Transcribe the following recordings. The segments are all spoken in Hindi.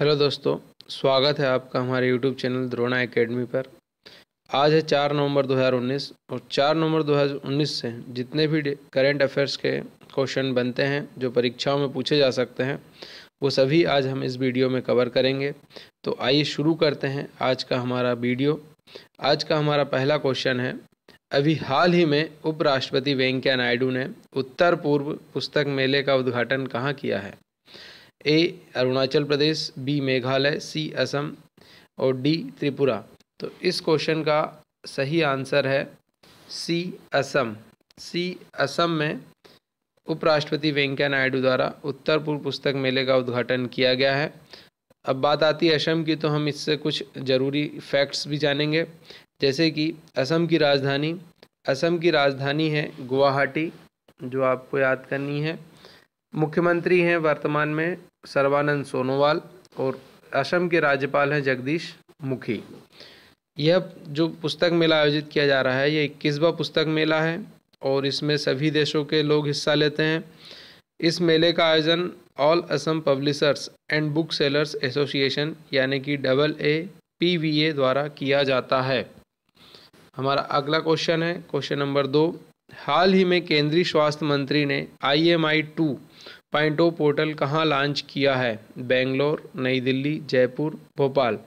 हेलो दोस्तों स्वागत है आपका हमारे यूट्यूब चैनल द्रोणा एकेडमी पर आज है चार नवंबर 2019 और चार नवंबर 2019 से जितने भी करेंट अफेयर्स के क्वेश्चन बनते हैं जो परीक्षाओं में पूछे जा सकते हैं वो सभी आज हम इस वीडियो में कवर करेंगे तो आइए शुरू करते हैं आज का हमारा वीडियो आज का हमारा पहला क्वेश्चन है अभी हाल ही में उपराष्ट्रपति वेंकैया नायडू ने उत्तर पूर्व पुस्तक मेले का उद्घाटन कहाँ किया है A Arunachal Pradesh B Meghalaya C Assam और डी त्रिपुरा तो इस क्वेश्चन का सही आंसर है सी असम सी असम में उपराष्ट्रपति वेंकैया नायडू द्वारा उत्तर पूर्व पुस्तक मेले का उद्घाटन किया गया है अब बात आती है असम की तो हम इससे कुछ ज़रूरी फैक्ट्स भी जानेंगे जैसे कि असम की राजधानी असम की राजधानी है गुवाहाटी जो आपको याद करनी है मुख्यमंत्री हैं वर्तमान में सर्वानंद सोनोवाल और असम के राज्यपाल हैं जगदीश मुखी यह जो पुस्तक मेला आयोजित किया जा रहा है ये इक्कीसवा पुस्तक मेला है और इसमें सभी देशों के लोग हिस्सा लेते हैं इस मेले का आयोजन all Assam publishers and book sellers association यानी कि double A P V A द्वारा किया जाता है हमारा अगला क्वेश्चन है क्वेश्चन नंबर दो हाल ही में केंद्रीय स्वास्थ्य मंत्री ने I M I two point O portal कहाँ लॉन्च किया है बेंगलोर नई दिल्ली जयपुर भोपाल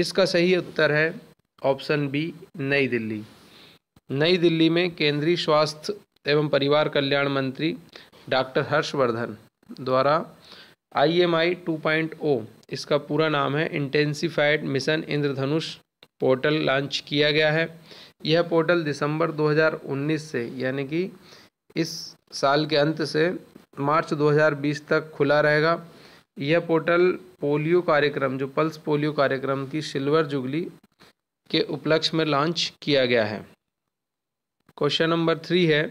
इसका सही उत्तर है ऑप्शन बी नई दिल्ली नई दिल्ली में केंद्रीय स्वास्थ्य एवं परिवार कल्याण मंत्री डॉक्टर हर्षवर्धन द्वारा I M I two point O इसका पूरा नाम है intensified mission Indradhanush portal launch किया गया है यह पोर्टल दिसंबर 2019 से यानी कि इस साल के अंत से मार्च 2020 तक खुला रहेगा यह पोर्टल पोलियो कार्यक्रम जो पल्स पोलियो कार्यक्रम की सिल्वर जुगली के उपलक्ष्य में लॉन्च किया गया है क्वेश्चन नंबर थ्री है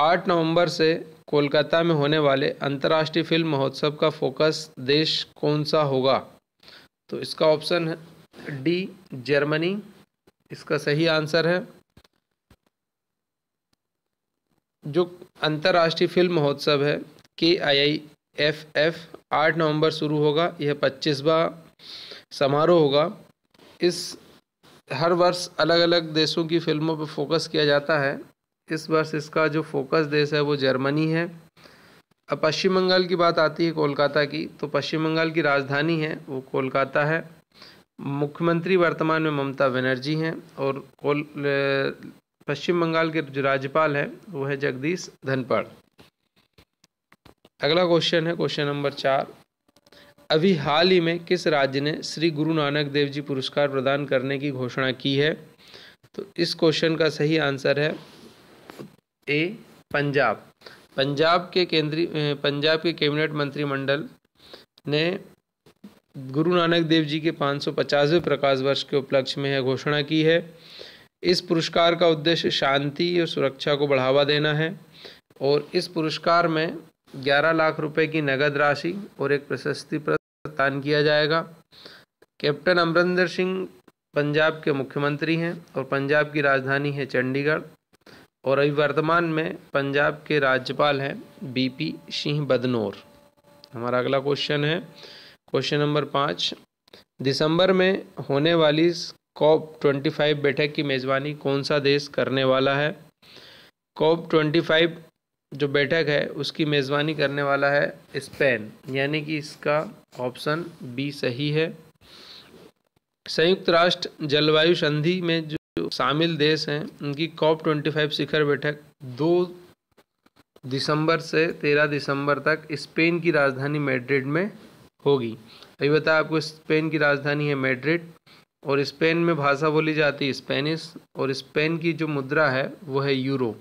आठ नवंबर से कोलकाता में होने वाले अंतर्राष्ट्रीय फिल्म महोत्सव का फोकस देश कौन सा होगा तो इसका ऑप्शन है डी जर्मनी इसका सही आंसर है जो अंतर्राष्ट्रीय फिल्म महोत्सव है के आई आई एफ एफ आठ नवंबर शुरू होगा यह पच्चीसवा समारोह होगा इस हर वर्ष अलग अलग देशों की फिल्मों पर फोकस किया जाता है इस वर्ष इसका जो फोकस देश है वो जर्मनी है अब पश्चिम बंगाल की बात आती है कोलकाता की तो पश्चिम बंगाल की राजधानी है वो कोलकाता है मुख्यमंत्री वर्तमान में ममता बनर्जी हैं और पश्चिम बंगाल के जो राज्यपाल हैं वो है जगदीश धनपड़ अगला क्वेश्चन है क्वेश्चन नंबर चार अभी हाल ही में किस राज्य ने श्री गुरु नानक देव जी पुरस्कार प्रदान करने की घोषणा की है तो इस क्वेश्चन का सही आंसर है ए पंजाब पंजाब के केंद्रीय पंजाब के कैबिनेट मंत्रिमंडल ने गुरु नानक देव जी के 550वें प्रकाश वर्ष के उपलक्ष्य में यह घोषणा की है इस पुरस्कार का उद्देश्य शांति और सुरक्षा को बढ़ावा देना है और इस पुरस्कार में 11 लाख रुपए की नगद राशि और एक प्रशस्ति प्रदान किया जाएगा कैप्टन अमरिंदर सिंह पंजाब के मुख्यमंत्री हैं और पंजाब की राजधानी है चंडीगढ़ और अभी वर्तमान में पंजाब के राज्यपाल हैं बीपी सिंह बदनौर हमारा अगला क्वेश्चन है क्वेश्चन नंबर पाँच दिसंबर में होने वाली कॉप ट्वेंटी फाइव बैठक की मेज़बानी कौन सा देश करने वाला है कॉप ट्वेंटी फाइव जो बैठक है उसकी मेज़बानी करने वाला है स्पेन यानी कि इसका ऑप्शन बी सही है संयुक्त राष्ट्र जलवायु संधि में जो शामिल देश हैं उनकी कॉप ट्वेंटी फाइव शिखर बैठक दो दिसंबर से तेरह दिसंबर तक स्पेन की राजधानी मैड्रिड में होगी अभी बताया आपको स्पेन की राजधानी है मेड्रिड और स्पेन में भाषा बोली जाती है स्पेनिश और स्पेन की जो मुद्रा है वो है यूरो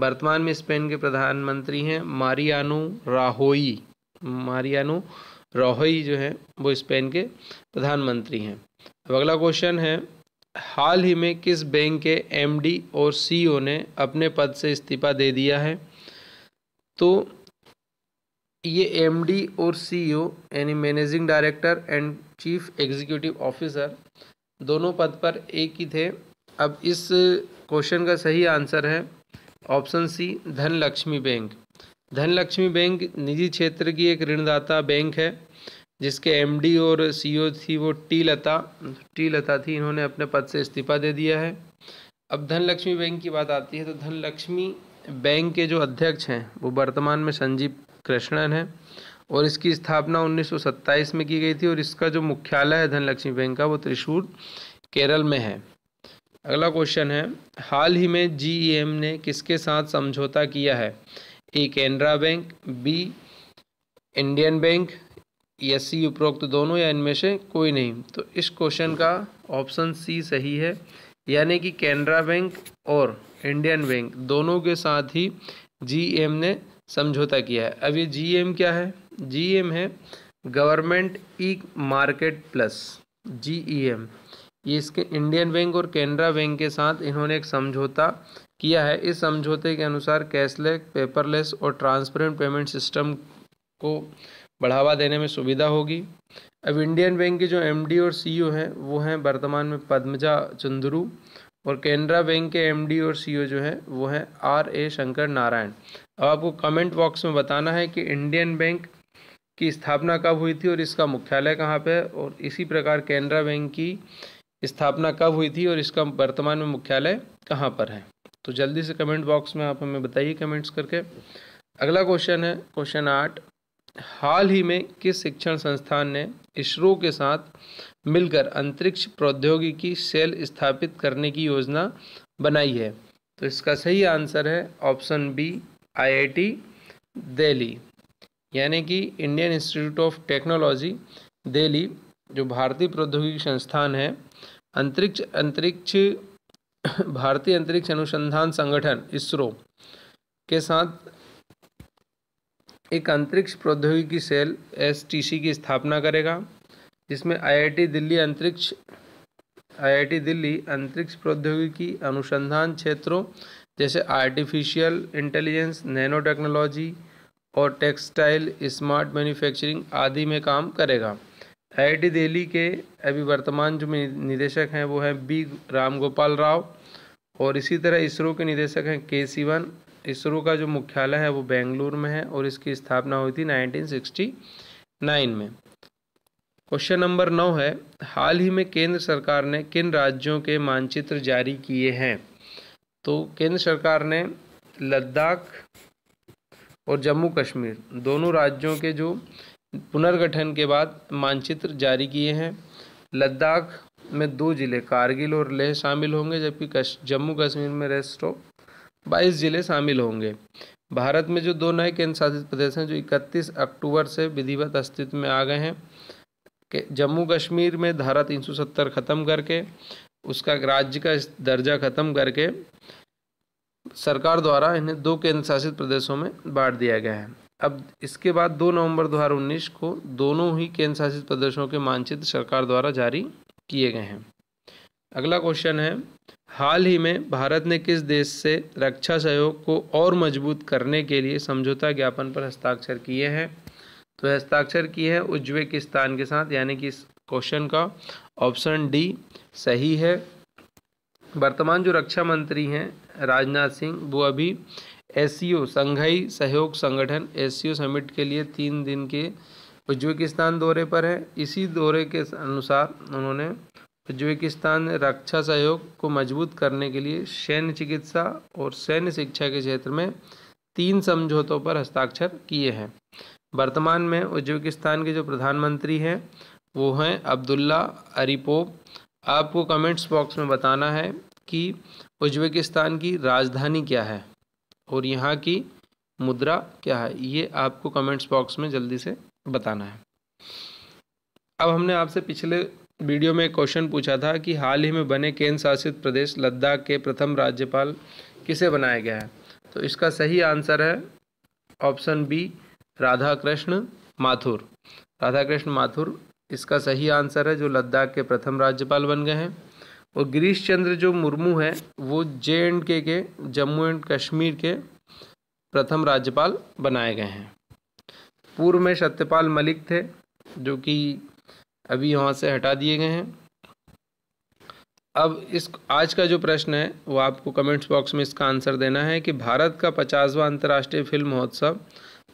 वर्तमान में स्पेन के प्रधानमंत्री हैं मारियानो राहोई मारियानो राहोई जो है वो स्पेन के प्रधानमंत्री हैं अब अगला क्वेश्चन है हाल ही में किस बैंक के एमडी और सीईओ e ने अपने पद से इस्तीफा दे दिया है तो ये एम डी और सी e यानी managing director and chief executive officer दोनों पद पर एक ही थे अब इस क्वेश्चन का सही आंसर है option C Dhanlaxmi bank Dhanlaxmi bank निजी क्षेत्र की एक ऋणदाता बैंक है जिसके एमडी और सीईओ e थी वो टी लता टी लता थी इन्होंने अपने पद से इस्तीफा दे दिया है अब धन लक्ष्मी बैंक की बात आती है तो धनलक्ष्मी बैंक के जो अध्यक्ष हैं वो वर्तमान में संजीव कृष्णन है और इसकी स्थापना 1927 में की गई थी और इसका जो मुख्यालय है धनलक्ष्मी बैंक का वो त्रिशूर केरल में है अगला क्वेश्चन है हाल ही में जीईएम e ने किसके साथ समझौता किया है A Canara bank B Indian bank या सी e उपरोक्त दोनों या इनमें से कोई नहीं तो इस क्वेश्चन का ऑप्शन सी सही है यानी कि केनरा बैंक और इंडियन बैंक दोनों के साथ ही जी e ने समझौता किया है अब ये जीएम क्या है जीएम है government e market plus GEM ये इसके इंडियन बैंक और कैनरा बैंक के साथ इन्होंने एक समझौता किया है इस समझौते के अनुसार कैशलेस पेपरलेस और ट्रांसपेरेंट पेमेंट सिस्टम को बढ़ावा देने में सुविधा होगी अब इंडियन बैंक के जो एमडी और सीईओ e हैं वो हैं वर्तमान में पद्मजा चंद्रू और कैनरा बैंक के एमडी और सीईओ e जो हैं वो हैं आर ए शंकर नारायण अब आपको कमेंट बॉक्स में बताना है कि इंडियन बैंक की स्थापना कब हुई थी और इसका मुख्यालय कहाँ पे है और इसी प्रकार कैनरा बैंक की स्थापना कब हुई थी और इसका वर्तमान में मुख्यालय कहाँ पर है तो जल्दी से कमेंट बॉक्स में आप हमें बताइए कमेंट्स करके अगला क्वेश्चन है क्वेश्चन आठ हाल ही में किस शिक्षण संस्थान ने इसरो के साथ मिलकर अंतरिक्ष प्रौद्योगिकी सेल स्थापित करने की योजना बनाई है तो इसका सही आंसर है ऑप्शन बी आईआईटी दिल्ली यानी कि Indian institute of technology Delhi जो भारतीय प्रौद्योगिकी संस्थान है अंतरिक्ष अंतरिक्ष भारतीय अंतरिक्ष अनुसंधान संगठन इसरो के साथ एक अंतरिक्ष प्रौद्योगिकी सेल एसटीसी की स्थापना करेगा जिसमें आईआईटी दिल्ली अंतरिक्ष आईआईटी दिल्ली अंतरिक्ष प्रौद्योगिकी अनुसंधान क्षेत्रों जैसे आर्टिफिशियल इंटेलिजेंस नैनो टेक्नोलॉजी और टेक्सटाइल स्मार्ट मैन्युफैक्चरिंग आदि में काम करेगा आई दिल्ली के अभी वर्तमान जो निदेशक हैं वो हैं बी रामगोपाल राव और इसी तरह इसरो के निदेशक हैं के सीवन इसरो का जो मुख्यालय है वो बेंगलुरु में है और इसकी स्थापना हुई थी 1969 में क्वेश्चन नंबर नौ है हाल ही में केंद्र सरकार ने किन राज्यों के मानचित्र जारी किए हैं तो केंद्र सरकार ने लद्दाख और जम्मू कश्मीर दोनों राज्यों के जो पुनर्गठन के बाद मानचित्र जारी किए हैं लद्दाख में दो ज़िले कारगिल और लेह शामिल होंगे जबकि कश, जम्मू कश्मीर में रेस्ट ऑफ बाईस ज़िले शामिल होंगे भारत में जो दो नए केंद्र शासित प्रदेश हैं जो 31 अक्टूबर से विधिवत अस्तित्व में आ गए हैं जम्मू कश्मीर में धारा 370 ख़त्म करके उसका राज्य का दर्जा ख़त्म करके सरकार द्वारा इन्हें दो केंद्र शासित प्रदेशों में बांट दिया गया है अब इसके बाद 2 नवंबर 2019 को दोनों ही केंद्र शासित प्रदेशों के मानचित्र सरकार द्वारा जारी किए गए हैं अगला क्वेश्चन है हाल ही में भारत ने किस देश से रक्षा सहयोग को और मजबूत करने के लिए समझौता ज्ञापन पर हस्ताक्षर किए हैं तो हस्ताक्षर किए हैं उज्बेकिस्तान के साथ यानी कि क्वेश्चन का ऑप्शन डी सही है वर्तमान जो रक्षा मंत्री हैं राजनाथ सिंह वो अभी एस संघाई सहयोग संगठन एस समिट के लिए तीन दिन के उज्बेकिस्तान दौरे पर है इसी दौरे के अनुसार उन्होंने उज्बेकिस्तान रक्षा सहयोग को मजबूत करने के लिए सैन्य चिकित्सा और सैन्य शिक्षा के क्षेत्र में तीन समझौतों पर हस्ताक्षर किए हैं वर्तमान में उज्बेकिस्तान के जो प्रधानमंत्री हैं वो हैं अब्दुल्ला अरिपोप आपको कमेंट्स बॉक्स में बताना है कि उज्बेकिस्तान की राजधानी क्या है और यहाँ की मुद्रा क्या है ये आपको कमेंट्स बॉक्स में जल्दी से बताना है अब हमने आपसे पिछले वीडियो में क्वेश्चन पूछा था कि हाल ही में बने केंद्र शासित प्रदेश लद्दाख के प्रथम राज्यपाल किसे बनाया गया है तो इसका सही आंसर है ऑप्शन बी राधा कृष्ण माथुर राधा कृष्ण माथुर इसका सही आंसर है जो लद्दाख के प्रथम राज्यपाल बन गए हैं और गिरीश चंद्र जो मुर्मू है वो जे एंड के के जम्मू एंड कश्मीर के प्रथम राज्यपाल बनाए गए हैं पूर्व में सत्यपाल मलिक थे जो कि अभी यहाँ से हटा दिए गए हैं अब इस आज का जो प्रश्न है वो आपको कमेंट्स बॉक्स में इसका आंसर देना है कि भारत का पचासवा अंतर्राष्ट्रीय फिल्म महोत्सव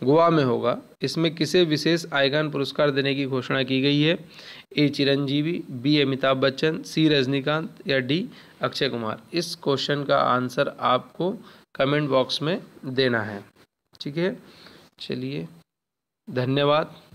गोवा में होगा इसमें किसे विशेष आयगान पुरस्कार देने की घोषणा की गई है A Chiranjeevi B Amitabh Bachchan C Rajinikanth या डी अक्षय कुमार इस क्वेश्चन का आंसर आपको कमेंट बॉक्स में देना है ठीक है चलिए धन्यवाद